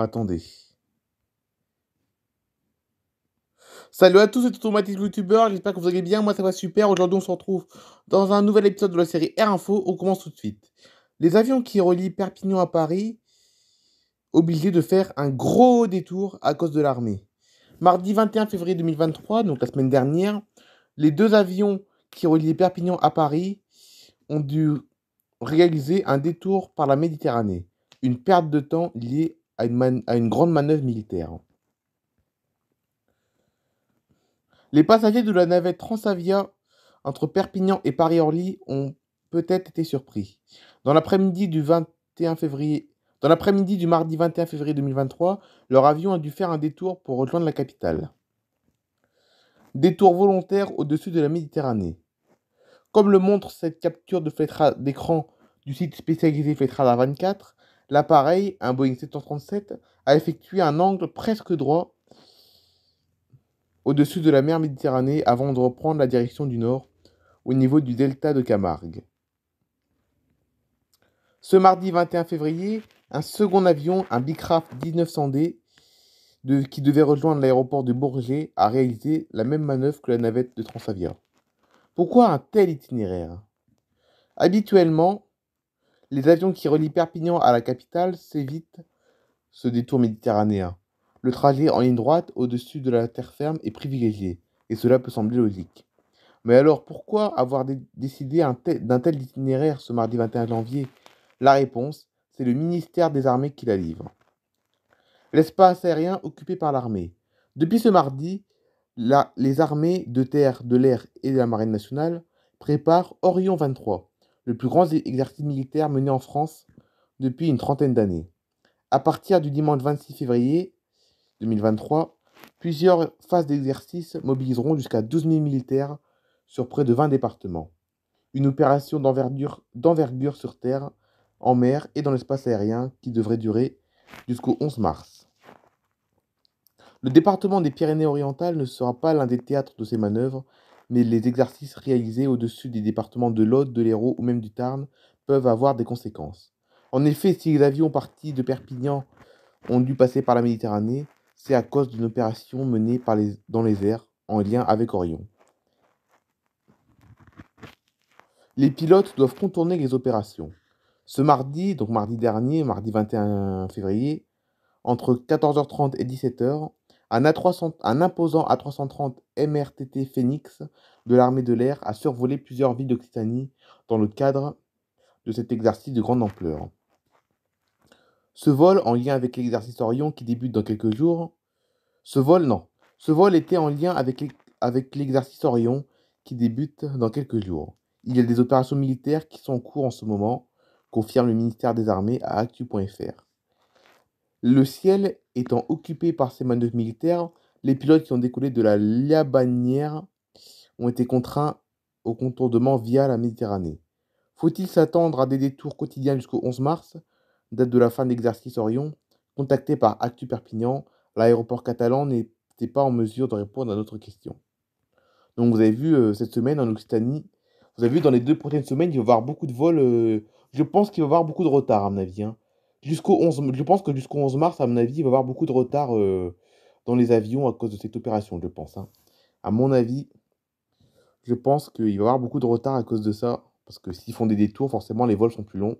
attendez. Salut à tous, c'est Automatique Youtubeur, j'espère que vous allez bien, moi ça va super, aujourd'hui on se retrouve dans un nouvel épisode de la série Air Info, on commence tout de suite. Les avions qui relient Perpignan à Paris, obligés de faire un gros détour à cause de l'armée. Mardi 21 février 2023, donc la semaine dernière, les deux avions qui reliaient Perpignan à Paris ont dû réaliser un détour par la Méditerranée. Une perte de temps liée à une, grande manœuvre militaire. Hein. Les passagers de la navette Transavia entre Perpignan et Paris-Orly ont peut-être été surpris. Dans l'après-midi du 21 dans l'après-midi du mardi 21 février 2023, leur avion a dû faire un détour pour rejoindre la capitale. Détour volontaire au-dessus de la Méditerranée. Comme le montre cette capture de d'écran du site spécialisé Fetrada 24, L'appareil, un Boeing 737, a effectué un angle presque droit au-dessus de la mer Méditerranée avant de reprendre la direction du nord au niveau du delta de Camargue. Ce mardi 21 février, un second avion, un Bicraft 1900D, qui devait rejoindre l'aéroport de Bourget, a réalisé la même manœuvre que la navette de Transavia. Pourquoi un tel itinéraire Habituellement, les avions qui relient Perpignan à la capitale s'évitent ce détour méditerranéen. Le trajet en ligne droite au-dessus de la terre ferme est privilégié, et cela peut sembler logique. Mais alors pourquoi avoir décidé d'un tel itinéraire ce mardi 21 janvier La réponse, c'est le ministère des Armées qui la livre. L'espace aérien occupé par l'armée. Depuis ce mardi, les armées de terre, de l'air et de la marine nationale préparent Orion 23, le plus grand exercice militaire mené en France depuis une trentaine d'années. À partir du dimanche 26 février 2023, plusieurs phases d'exercice mobiliseront jusqu'à 12 000 militaires sur près de 20 départements. Une opération d'envergure sur terre, en mer et dans l'espace aérien qui devrait durer jusqu'au 11 mars. Le département des Pyrénées-Orientales ne sera pas l'un des théâtres de ces manœuvres, mais les exercices réalisés au-dessus des départements de l'Aude, de l'Hérault ou même du Tarn peuvent avoir des conséquences. En effet, si les avions partis de Perpignan ont dû passer par la Méditerranée, c'est à cause d'une opération menée dans les airs en lien avec Orion. Les pilotes doivent contourner les opérations. Ce mardi, donc mardi dernier, mardi 21 février, entre 14h30 et 17h, un, imposant A330 MRTT Phoenix de l'armée de l'air a survolé plusieurs villes d'Occitanie dans le cadre de cet exercice de grande ampleur. Ce vol, en lien avec l'exercice Orion qui débute dans quelques jours, ce vol, non, ce vol était en lien avec, avec l'exercice Orion qui débute dans quelques jours. Il y a des opérations militaires qui sont en cours en ce moment, confirme le ministère des Armées à actu.fr. Le ciel étant occupés par ces manœuvres militaires, les pilotes qui ont décollé de la Liabanière ont été contraints au contournement via la Méditerranée. Faut-il s'attendre à des détours quotidiens jusqu'au 11 mars, date de la fin de l'exercice Orion Contacté par Actu Perpignan, l'aéroport catalan n'était pas en mesure de répondre à notre question. Donc vous avez vu euh, cette semaine en Occitanie, vous avez vu dans les deux prochaines semaines, il va y avoir beaucoup de vols. Euh, je pense qu'il va y avoir beaucoup de retard à mon avis. Hein. Jusqu'au 11, je pense que jusqu'au 11 mars, à mon avis, il va y avoir beaucoup de retard euh, dans les avions à cause de cette opération, je pense. Hein. À mon avis, je pense qu'il va y avoir beaucoup de retard à cause de ça. Parce que s'ils font des détours, forcément, les vols sont plus longs.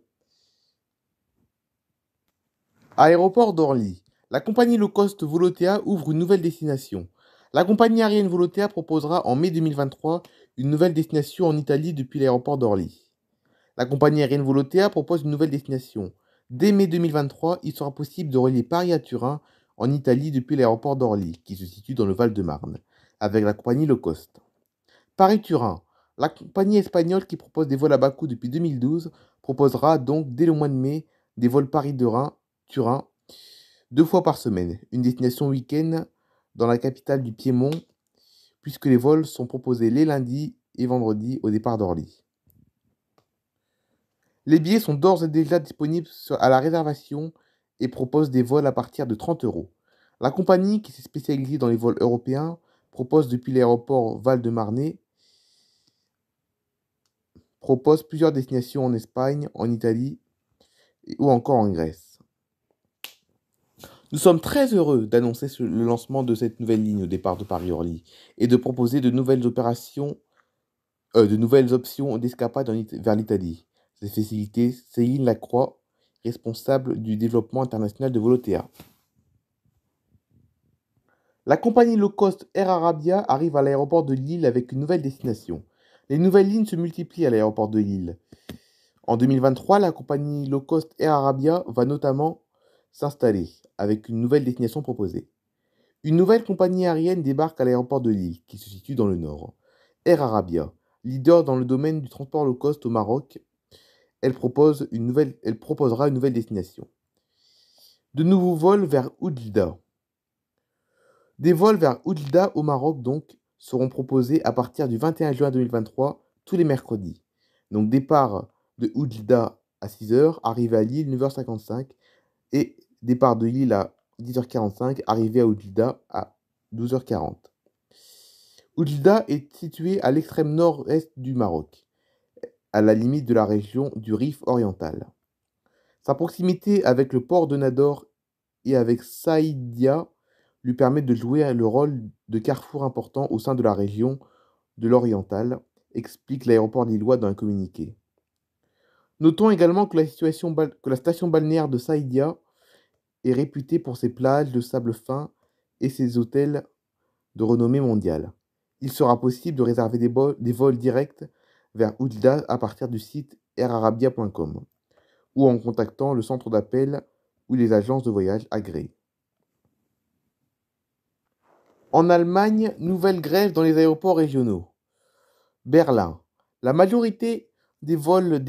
Aéroport d'Orly. La compagnie low cost Volotea ouvre une nouvelle destination. La compagnie aérienne Volotea proposera en mai 2023 une nouvelle destination en Italie depuis l'aéroport d'Orly. La compagnie aérienne Volotea propose une nouvelle destination. Dès mai 2023, il sera possible de relier Paris à Turin en Italie depuis l'aéroport d'Orly, qui se situe dans le Val-de-Marne, avec la compagnie low cost. Paris-Turin, la compagnie espagnole qui propose des vols à bas coût depuis 2012, proposera donc dès le mois de mai des vols Paris-Turin deux fois par semaine, une destination week-end dans la capitale du Piémont, puisque les vols sont proposés les lundis et vendredis au départ d'Orly. Les billets sont d'ores et déjà disponibles à la réservation et proposent des vols à partir de 30 euros. La compagnie, qui s'est spécialisée dans les vols européens, propose depuis l'aéroport Val-de-Marnay propose plusieurs destinations en Espagne, en Italie ou encore en Grèce. Nous sommes très heureux d'annoncer le lancement de cette nouvelle ligne au départ de Paris-Orly et de proposer de nouvelles opérations, euh, de nouvelles options d'escapade vers l'Italie ses facilités, Céline Lacroix, responsable du développement international de Volotea. La compagnie low cost Air Arabia arrive à l'aéroport de Lille avec une nouvelle destination. Les nouvelles lignes se multiplient à l'aéroport de Lille. En 2023, la compagnie low cost Air Arabia va notamment s'installer avec une nouvelle destination proposée. Une nouvelle compagnie aérienne débarque à l'aéroport de Lille, qui se situe dans le nord. Air Arabia, leader dans le domaine du transport low cost au Maroc, elle, proposera une nouvelle destination. De nouveaux vols vers Oujda. Des vols vers Oujda au Maroc, donc, seront proposés à partir du 21 juin 2023, tous les mercredis. Donc, départ de Oujda à 6h, arrivée à Lille 9h55, et départ de Lille à 10h45, arrivée à Oujda à 12h40. Oujda est située à l'extrême nord-est du Maroc à la limite de la région du Rif oriental. Sa proximité avec le port de Nador et avec Saïdia lui permet de jouer le rôle de carrefour important au sein de la région de l'Oriental, explique l'aéroport lillois dans un communiqué. Notons également que la, situation, que la station balnéaire de Saïdia est réputée pour ses plages de sable fin et ses hôtels de renommée mondiale. Il sera possible de réserver des vols directs vers Udda à partir du site airarabia.com ou en contactant le centre d'appel ou les agences de voyage agréées. En Allemagne, nouvelle grève dans les aéroports régionaux. Berlin. La majorité des vols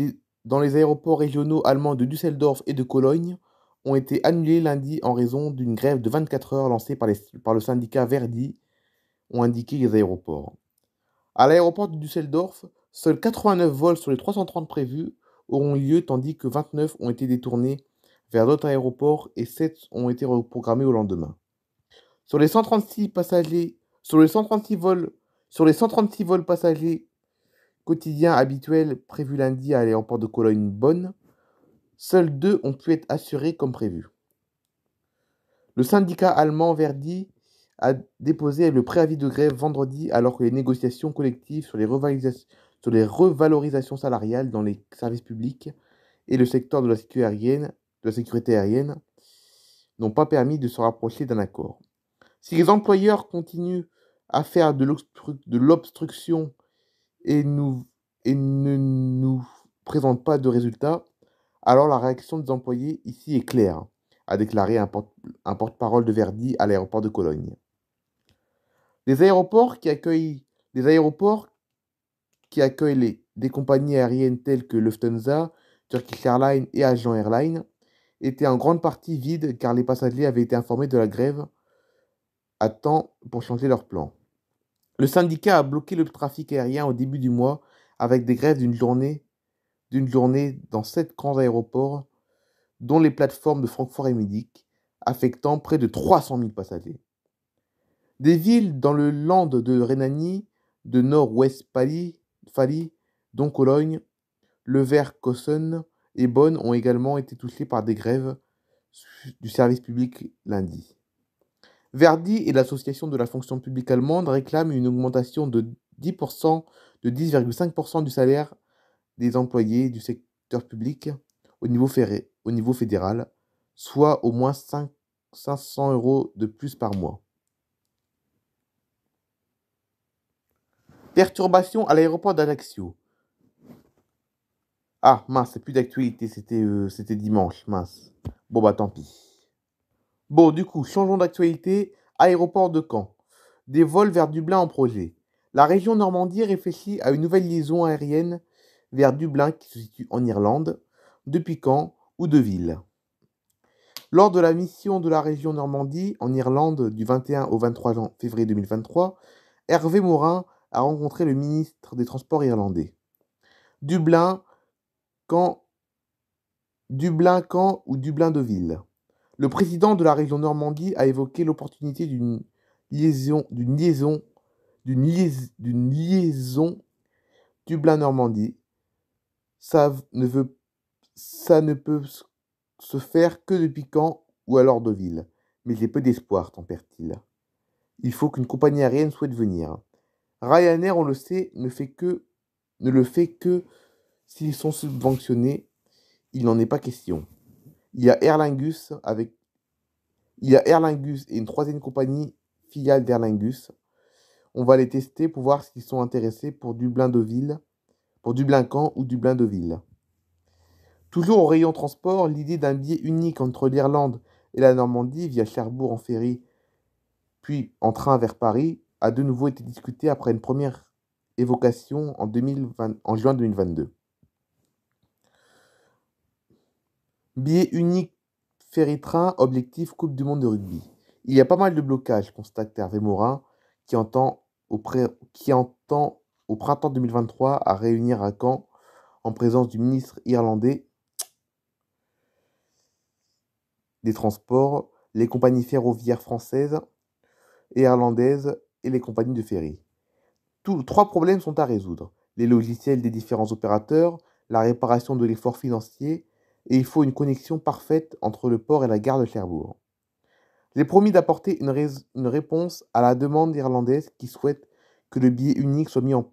dans les aéroports régionaux allemands de Düsseldorf et de Cologne ont été annulés lundi en raison d'une grève de 24 heures lancée par, le syndicat Verdi, ont indiqué les aéroports. À l'aéroport de Düsseldorf, Seuls 89 vols sur les 330 prévus auront lieu tandis que 29 ont été détournés vers d'autres aéroports et 7 ont été reprogrammés au lendemain. Sur les 136 passagers, sur les 136 vols, sur les 136 vols passagers quotidiens habituels prévus lundi à l'aéroport de Cologne-Bonne, seuls deux ont pu être assurés comme prévu. Le syndicat allemand Verdi a déposé le préavis de grève vendredi alors que les négociations collectives sur les, revalorisations, sur les revalorisations salariales dans les services publics et le secteur de la sécurité aérienne, de la sécurité aérienne n'ont pas permis de se rapprocher d'un accord. Si les employeurs continuent à faire de l'obstruction et, ne nous présentent pas de résultats, alors la réaction des employés ici est claire, a déclaré un, porte, parole de Verdi à l'aéroport de Cologne. Les aéroports qui accueillent les aéroports qui accueille les, des compagnies aériennes telles que Lufthansa, Turkish Airlines et Agent Airlines, était en grande partie vide car les passagers avaient été informés de la grève à temps pour changer leur plan. Le syndicat a bloqué le trafic aérien au début du mois avec des grèves d'une journée, d'une journée dans sept grands aéroports, dont les plateformes de Francfort et Munich, affectant près de 300 000 passagers. Des villes dans le land de Rhénanie, de Nord-Ouest-Palie, Fali, Don Cologne, Leverkusen et Bonn ont également été touchés par des grèves du service public lundi. Verdi et l'association de la fonction publique allemande réclament une augmentation de 10%, de 10,5% du salaire des employés du secteur public au niveau, fédéral, soit au moins 500 euros de plus par mois. Perturbation à l'aéroport d'Ajaccio. Ah, mince, plus d'actualité, c'était euh, c'était dimanche, mince. Bon, bah tant pis. Bon, du coup, changeons d'actualité. Aéroport de Caen. Des vols vers Dublin en projet. La région Normandie réfléchit à une nouvelle liaison aérienne vers Dublin qui se situe en Irlande, depuis Caen ou ville. Lors de la mission de la région Normandie en Irlande du 21 au 23 février 2023, Hervé Morin a rencontré le ministre des Transports irlandais. Dublin, Caen, Dublin, Caen ou Dublin-Deauville. Le président de la région Normandie a évoqué l'opportunité d'une liaison, d'une liaison, d'une liaison, Dublin-Normandie. Ça ne, veut, ça ne peut se faire que depuis Caen ou alors Deauville. Mais j'ai peu d'espoir, tempère-t-il. Il faut qu'une compagnie aérienne souhaite venir. Ryanair, on le sait, ne, fait que, ne le fait que s'ils sont subventionnés. Il n'en est pas question. Il y a Erlingus avec, il y a et une troisième compagnie filiale d'Erlingus. On va les tester pour voir s'ils sont intéressés pour dublin Ville, pour dublin ou dublin deville Toujours au rayon transport, l'idée d'un billet unique entre l'Irlande et la Normandie via Cherbourg en ferry, puis en train vers Paris, a de nouveau été discuté après une première évocation en, 2020, en juin 2022. Billet unique ferry-train, objectif Coupe du Monde de rugby. Il y a pas mal de blocages, constate Hervé Morin, qui entend qui entend au printemps 2023 à réunir à Caen en présence du ministre irlandais des Transports, les compagnies ferroviaires françaises et irlandaises et les compagnies de ferry. Tous trois problèmes sont à résoudre les logiciels des différents opérateurs, la réparation de l'effort financier, et il faut une connexion parfaite entre le port et la gare de Cherbourg. J'ai promis d'apporter une, réponse à la demande irlandaise qui souhaite que le billet unique soit mis, en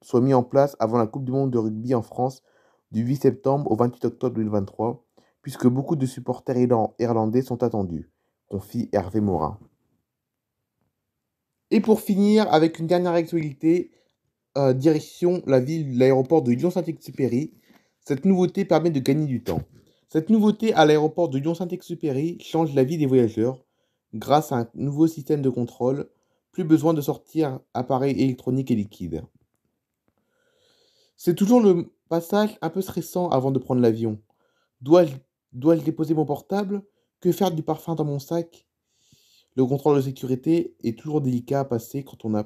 soit mis en place avant la Coupe du Monde de rugby en France du 8 septembre au 28 octobre 2023, puisque beaucoup de supporters irlandais sont attendus, confie Hervé Morin. Et pour finir, avec une dernière actualité, euh, direction la ville, l'aéroport de Lyon-Saint-Exupéry. Cette nouveauté permet de gagner du temps. Cette nouveauté à l'aéroport de Lyon-Saint-Exupéry change la vie des voyageurs grâce à un nouveau système de contrôle. Plus besoin de sortir appareils électroniques et liquides. C'est toujours le passage un peu stressant avant de prendre l'avion. Dois-je déposer mon portable Que faire du parfum dans mon sac le contrôle de sécurité est toujours délicat à passer quand on n'a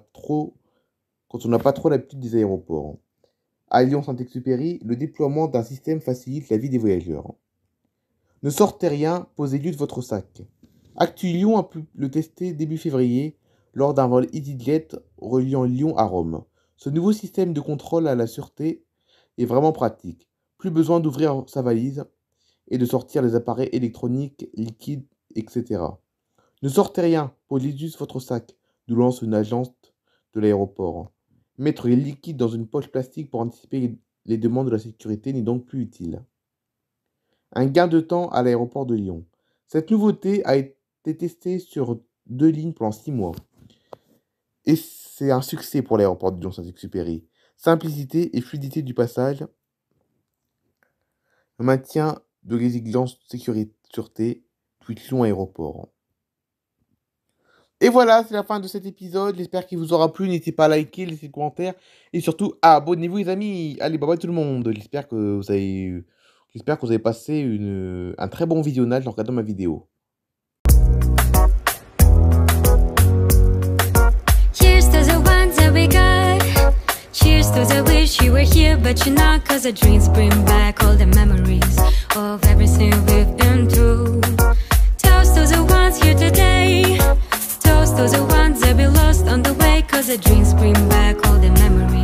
pas trop l'habitude des aéroports. Hein. À Lyon-Saint-Exupéry, le déploiement d'un système facilite la vie des voyageurs. Hein. Ne sortez rien, posez de votre sac. Actu Lyon a pu le tester début février lors d'un vol EasyJet reliant Lyon à Rome. Ce nouveau système de contrôle à la sûreté est vraiment pratique. Plus besoin d'ouvrir sa valise et de sortir les appareils électroniques, liquides, etc. Ne sortez rien, juste votre sac, nous lance une agence de l'aéroport. Mettre les liquides dans une poche plastique pour anticiper les demandes de la sécurité n'est donc plus utile. Un gain de temps à l'aéroport de Lyon. Cette nouveauté a été testée sur deux lignes pendant six mois. Et c'est un succès pour l'aéroport de Lyon-Saint-Exupéry. Simplicité et fluidité du passage, maintien de l'exigence sécurité, sûreté, Lyon Aéroport. Et voilà, c'est la fin de cet épisode. J'espère qu'il vous aura plu. N'hésitez pas à liker, laisser des commentaires. Et surtout, abonnez-vous, les amis. Allez, bye bye tout le monde. J'espère que vous avez, J'espère que vous avez passé une... un très bon visionnage en regardant ma vidéo. Cheers to the ones that we got. Cheers to the wish you were here, but you're not. Cause the dreams bring back all the memories of everything we've been through. Toast to the ones here today. to the ones that be lost on the way Cause the dreams bring back all the memories